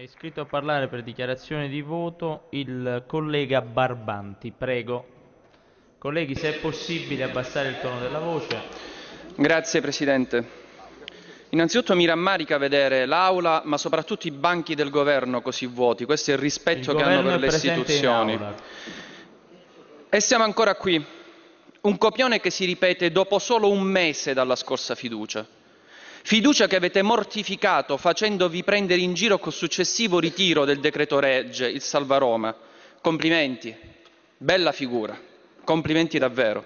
È iscritto a parlare per dichiarazione di voto il collega Barbanti. Prego. Colleghi, se è possibile abbassare il tono della voce. Grazie Presidente. Innanzitutto mi rammarica vedere l'Aula, ma soprattutto i banchi del Governo così vuoti. Questo è il rispetto il che hanno per le istituzioni. E siamo ancora qui. Un copione che si ripete dopo solo un mese dalla scorsa fiducia. Fiducia che avete mortificato facendovi prendere in giro col successivo ritiro del decreto regge, il Salva Roma. Complimenti, bella figura, complimenti davvero.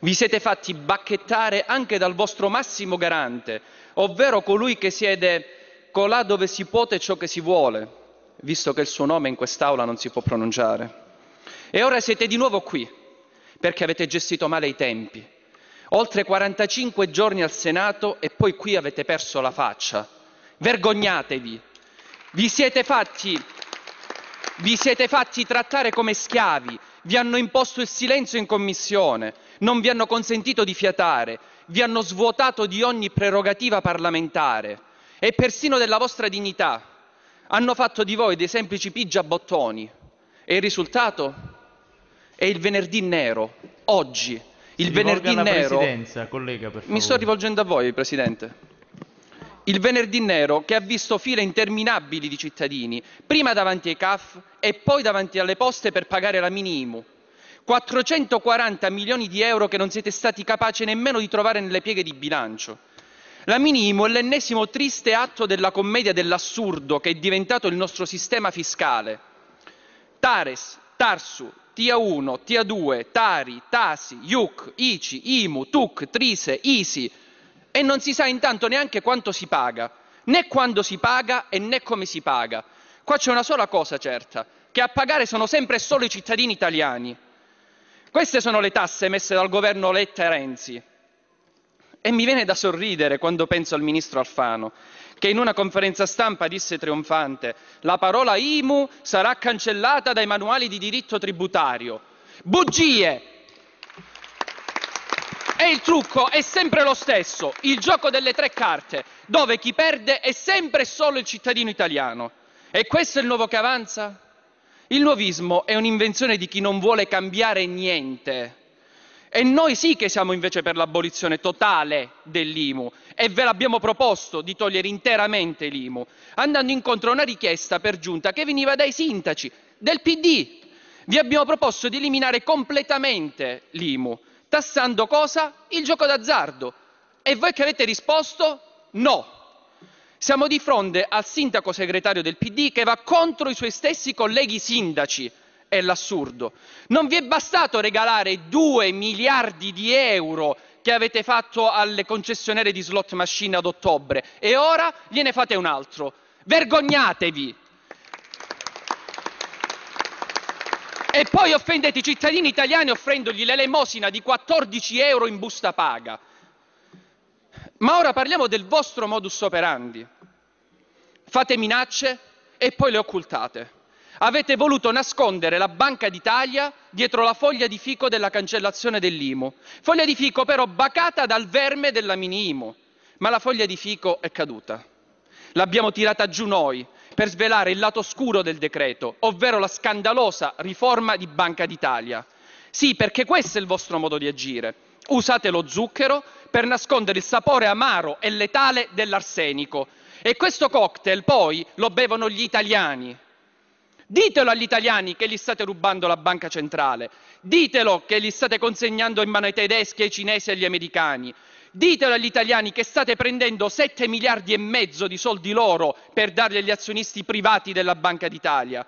Vi siete fatti bacchettare anche dal vostro massimo garante, ovvero colui che siede colà dove si pote ciò che si vuole, visto che il suo nome in quest'Aula non si può pronunciare. E ora siete di nuovo qui, perché avete gestito male i tempi Oltre 45 giorni al Senato e poi qui avete perso la faccia. Vergognatevi. Vi siete fatti, vi siete fatti trattare come schiavi, vi hanno imposto il silenzio in commissione, non vi hanno consentito di fiatare, vi hanno svuotato di ogni prerogativa parlamentare e persino della vostra dignità. Hanno fatto di voi dei semplici pigiabottoni. E il risultato? È il venerdì nero, oggi, il venerdì nero. Collega, mi sto rivolgendo a voi, Presidente. Il venerdì nero che ha visto file interminabili di cittadini, prima davanti ai CAF e poi davanti alle poste per pagare la mini 440 milioni di euro che non siete stati capaci nemmeno di trovare nelle pieghe di bilancio. La mini è l'ennesimo triste atto della commedia dell'assurdo che è diventato il nostro sistema fiscale. Tares, Tarsu, TIA1, TIA2, TARI, TASI, IUC, ICI, IMU, TUC, TRISE, ISI e non si sa intanto neanche quanto si paga, né quando si paga e né come si paga. Qua c'è una sola cosa certa, che a pagare sono sempre e solo i cittadini italiani. Queste sono le tasse messe dal governo Letta e Renzi. E mi viene da sorridere quando penso al ministro Alfano, che in una conferenza stampa disse trionfante la parola IMU sarà cancellata dai manuali di diritto tributario. Bugie! E il trucco è sempre lo stesso, il gioco delle tre carte, dove chi perde è sempre e solo il cittadino italiano. E questo è il nuovo che avanza? Il nuovismo è un'invenzione di chi non vuole cambiare niente e noi sì che siamo invece per l'abolizione totale dell'IMU e ve l'abbiamo proposto di togliere interamente l'IMU, andando incontro a una richiesta per giunta che veniva dai sindaci del PD. Vi abbiamo proposto di eliminare completamente l'IMU, tassando cosa? Il gioco d'azzardo. E voi che avete risposto? No. Siamo di fronte al sindaco segretario del PD che va contro i suoi stessi colleghi sindaci è l'assurdo. Non vi è bastato regalare 2 miliardi di euro che avete fatto alle concessionarie di slot machine ad ottobre e ora gliene fate un altro. Vergognatevi! E poi offendete i cittadini italiani offrendogli l'elemosina di 14 euro in busta paga. Ma ora parliamo del vostro modus operandi. Fate minacce e poi le occultate. Avete voluto nascondere la Banca d'Italia dietro la foglia di fico della cancellazione dell'Imo. Foglia di fico però bacata dal verme della mini Imo. Ma la foglia di fico è caduta. L'abbiamo tirata giù noi per svelare il lato scuro del decreto, ovvero la scandalosa riforma di Banca d'Italia. Sì, perché questo è il vostro modo di agire. Usate lo zucchero per nascondere il sapore amaro e letale dell'arsenico. E questo cocktail poi lo bevono gli italiani. Ditelo agli italiani che gli state rubando la banca centrale, ditelo che li state consegnando in mano ai tedeschi, ai cinesi e agli americani, ditelo agli italiani che state prendendo 7 miliardi e mezzo di soldi loro per darli agli azionisti privati della Banca d'Italia,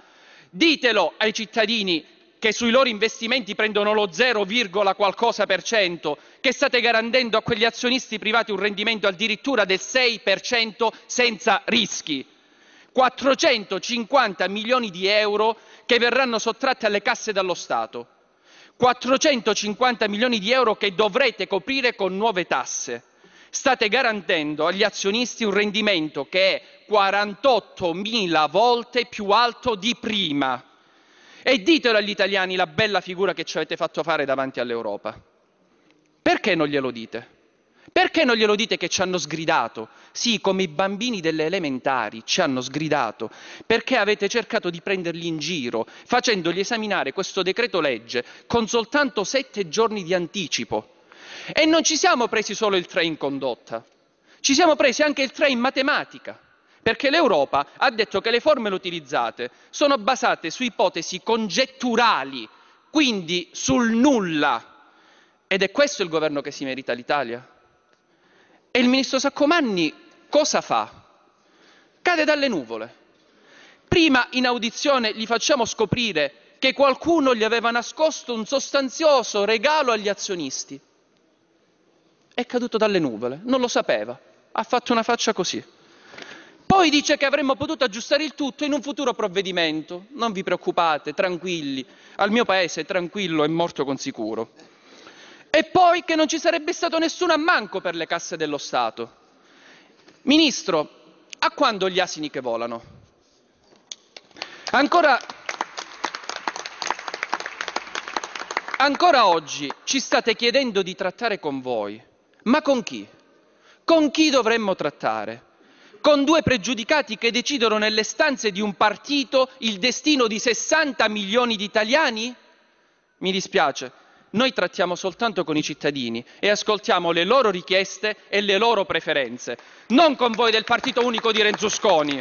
ditelo ai cittadini che sui loro investimenti prendono lo 0, qualcosa per cento, che state garantendo a quegli azionisti privati un rendimento addirittura del 6% senza rischi. 450 milioni di euro che verranno sottratti alle casse dallo Stato. 450 milioni di euro che dovrete coprire con nuove tasse. State garantendo agli azionisti un rendimento che è 48.000 volte più alto di prima. E ditelo agli italiani la bella figura che ci avete fatto fare davanti all'Europa. Perché non glielo dite? Perché non glielo dite che ci hanno sgridato? Sì, come i bambini delle elementari ci hanno sgridato, perché avete cercato di prenderli in giro, facendogli esaminare questo decreto legge con soltanto sette giorni di anticipo. E non ci siamo presi solo il 3 in condotta, ci siamo presi anche il 3 in matematica perché l'Europa ha detto che le formule utilizzate sono basate su ipotesi congetturali, quindi sul nulla. Ed è questo il governo che si merita l'Italia? E il ministro Saccomanni cosa fa? Cade dalle nuvole. Prima in audizione gli facciamo scoprire che qualcuno gli aveva nascosto un sostanzioso regalo agli azionisti. È caduto dalle nuvole, non lo sapeva, ha fatto una faccia così. Poi dice che avremmo potuto aggiustare il tutto in un futuro provvedimento. Non vi preoccupate, tranquilli. Al mio paese tranquillo è morto con sicuro. E poi che non ci sarebbe stato nessun ammanco per le casse dello Stato. Ministro, a quando gli asini che volano? Ancora, ancora oggi ci state chiedendo di trattare con voi, ma con chi? Con chi dovremmo trattare? Con due pregiudicati che decidono nelle stanze di un partito il destino di 60 milioni di italiani? Mi dispiace, noi trattiamo soltanto con i cittadini e ascoltiamo le loro richieste e le loro preferenze, non con voi del partito unico di Renzusconi.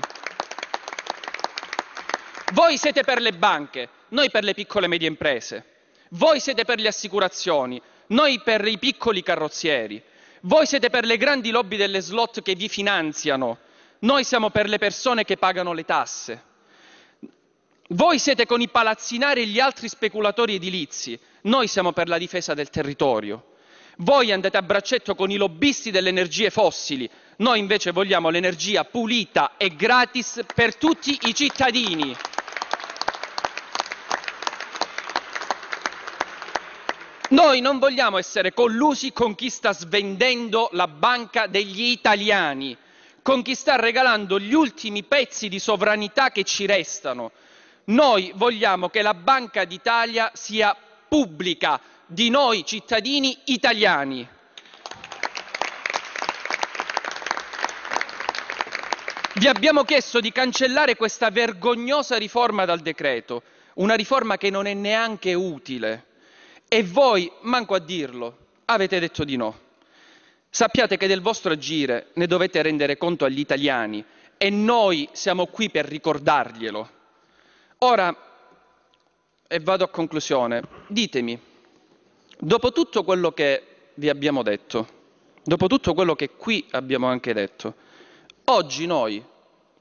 Voi siete per le banche, noi per le piccole e medie imprese. Voi siete per le assicurazioni, noi per i piccoli carrozzieri. Voi siete per le grandi lobby delle slot che vi finanziano. Noi siamo per le persone che pagano le tasse. Voi siete con i palazzinari e gli altri speculatori edilizi. Noi siamo per la difesa del territorio. Voi andate a braccetto con i lobbisti delle energie fossili, noi invece vogliamo l'energia pulita e gratis per tutti i cittadini. Noi non vogliamo essere collusi con chi sta svendendo la banca degli italiani, con chi sta regalando gli ultimi pezzi di sovranità che ci restano. Noi vogliamo che la Banca d'Italia sia pubblica di noi cittadini italiani. Vi abbiamo chiesto di cancellare questa vergognosa riforma dal decreto, una riforma che non è neanche utile. E voi, manco a dirlo, avete detto di no. Sappiate che del vostro agire ne dovete rendere conto agli italiani e noi siamo qui per ricordarglielo. Ora, e vado a conclusione, ditemi, dopo tutto quello che vi abbiamo detto, dopo tutto quello che qui abbiamo anche detto, oggi noi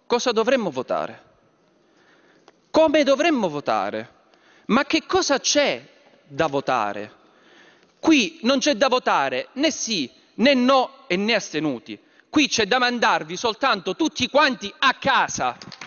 cosa dovremmo votare? Come dovremmo votare? Ma che cosa c'è da votare? Qui non c'è da votare né sì, né no e né astenuti. Qui c'è da mandarvi soltanto tutti quanti a casa.